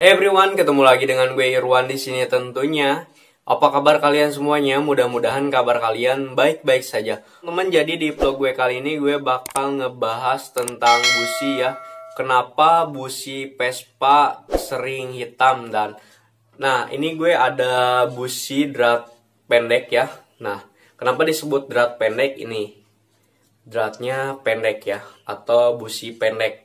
everyone, ketemu lagi dengan gue Irwan di sini tentunya. Apa kabar kalian semuanya? Mudah-mudahan kabar kalian baik-baik saja. Teman, jadi di vlog gue kali ini gue bakal ngebahas tentang busi ya. Kenapa busi Vespa sering hitam dan Nah, ini gue ada busi drat pendek ya. Nah, kenapa disebut drat pendek ini? Dratnya pendek ya atau busi pendek.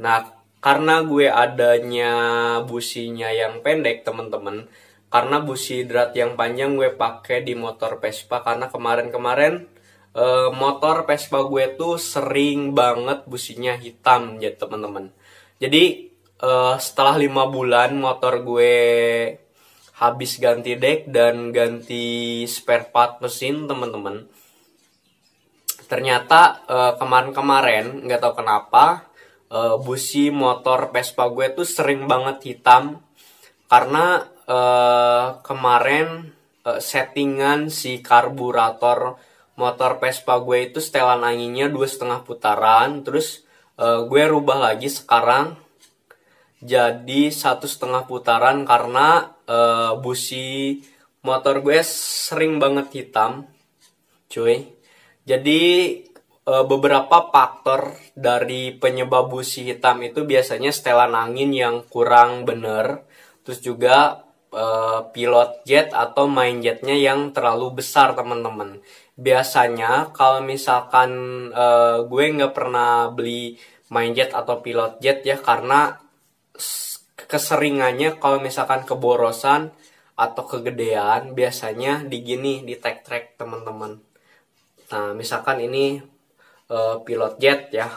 Nah, karena gue adanya businya yang pendek teman-teman karena busi hidrat yang panjang gue pakai di motor Vespa karena kemarin-kemarin eh, motor Vespa gue tuh sering banget businya hitam ya temen-temen jadi eh, setelah lima bulan motor gue habis ganti dek dan ganti spare part mesin teman-teman ternyata eh, kemarin-kemarin nggak tahu kenapa uh, busi motor Vespa gue tuh sering banget hitam karena uh, kemarin uh, settingan si karburator motor Vespa gue itu setelan anginnya dua setengah putaran terus uh, gue rubah lagi sekarang jadi satu setengah putaran karena uh, busi motor gue sering banget hitam cuy jadi Eh, beberapa faktor dari penyebab busi hitam itu biasanya setelan angin yang kurang benar, terus juga uh, pilot jet atau main jetnya yang terlalu besar teman-teman. Biasanya kalau misalkan uh, gue nggak pernah beli main jet atau pilot jet ya karena keseringannya kalau misalkan keborosan atau kegedean biasanya di gini di tag track teman-teman. Nah, misalkan ini uh, pilot jet ya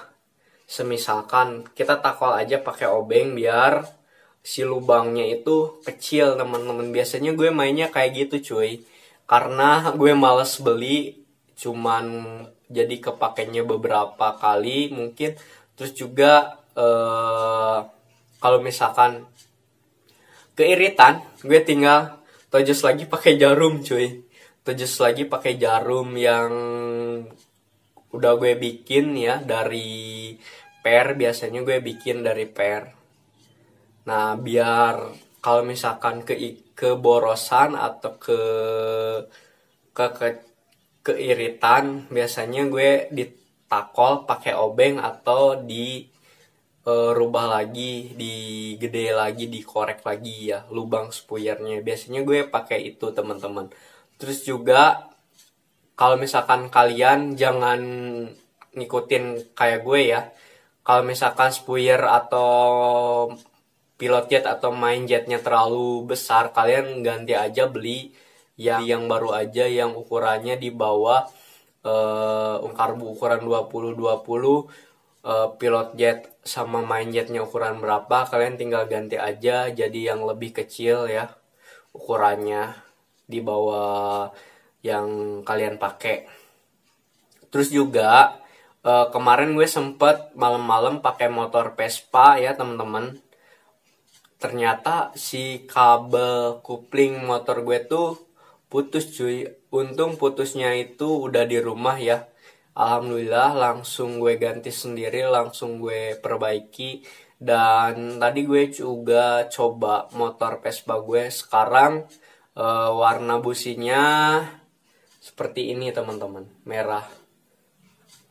semisalkan kita takol aja pakai obeng biar si lubangnya itu kecil teman-teman biasanya gue mainnya kayak gitu cuy karena gue males beli cuman jadi kepakainya beberapa kali mungkin terus juga eh kalau misalkan keiritan gue tinggal tojus lagi pakai jarum cuy tojus lagi pakai jarum yang udah gue bikin ya dari per biasanya gue bikin dari per nah biar kalau misalkan ke keborosan atau ke ke, ke keiritan biasanya gue ditakol pakai obeng atau di e, rubah lagi digede lagi dikorek lagi ya lubang spuyernya biasanya gue pakai itu teman-teman terus juga kalau misalkan kalian jangan ngikutin kayak gue ya kalau misalkan spuyer atau pilot jet atau main jetnya terlalu besar kalian ganti aja beli yang iya. yang baru aja yang ukurannya di bawah uh, eh, karbu ukuran 20 20 eh, pilot jet sama main jetnya ukuran berapa kalian tinggal ganti aja jadi yang lebih kecil ya ukurannya di bawah yang kalian pakai. Terus juga uh, kemarin gue sempet malam-malam pakai motor Vespa ya teman-teman. Ternyata si kabel kupling motor gue tuh putus cuy. Untung putusnya itu udah di rumah ya. Alhamdulillah langsung gue ganti sendiri, langsung gue perbaiki. Dan tadi gue juga coba motor Vespa gue sekarang uh, warna businya seperti ini teman-teman merah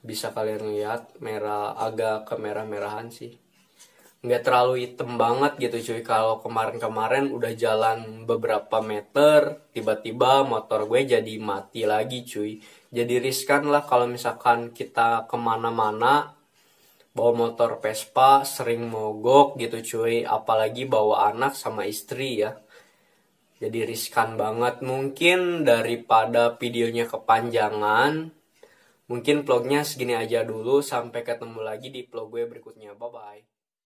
bisa kalian lihat merah agak kemerah-merahan sih nggak terlalu hitam banget gitu cuy kalau kemarin-kemarin udah jalan beberapa meter tiba-tiba motor gue jadi mati lagi cuy jadi riskan lah kalau misalkan kita kemana-mana bawa motor Vespa sering mogok gitu cuy apalagi bawa anak sama istri ya jadi riskan banget mungkin daripada videonya kepanjangan mungkin vlognya segini aja dulu sampai ketemu lagi di vlog gue berikutnya bye bye